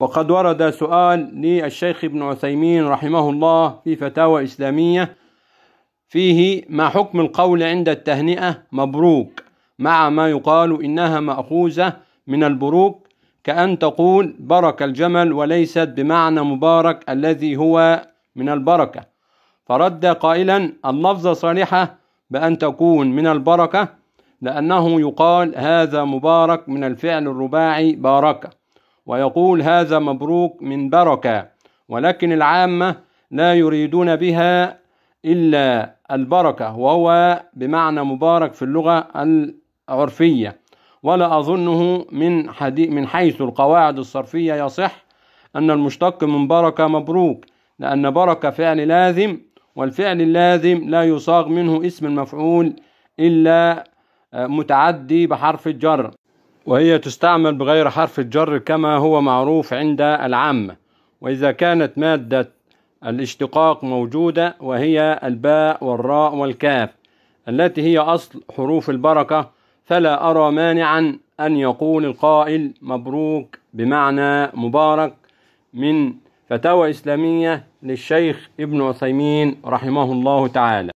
وقد ورد سؤال للشيخ ابن عثيمين رحمه الله في فتاوى إسلامية فيه ما حكم القول عند التهنئة مبروك مع ما يقال إنها مأخوذة من البروك كأن تقول برك الجمل وليست بمعنى مبارك الذي هو من البركة فرد قائلا اللفظ صالحة بأن تكون من البركة لأنه يقال هذا مبارك من الفعل الرباعي باركه ويقول هذا مبروك من بركه ولكن العامه لا يريدون بها الا البركه وهو بمعنى مبارك في اللغه العرفيه ولا اظنه من من حيث القواعد الصرفيه يصح ان المشتق من بركه مبروك لان بركه فعل لازم والفعل اللازم لا يصاغ منه اسم المفعول الا آه، متعدي بحرف الجر وهي تستعمل بغير حرف الجر كما هو معروف عند العامة وإذا كانت مادة الاشتقاق موجودة وهي الباء والراء والكاف التي هي أصل حروف البركة فلا أرى مانعا أن يقول القائل مبروك بمعنى مبارك من فتاوى إسلامية للشيخ ابن عثيمين رحمه الله تعالى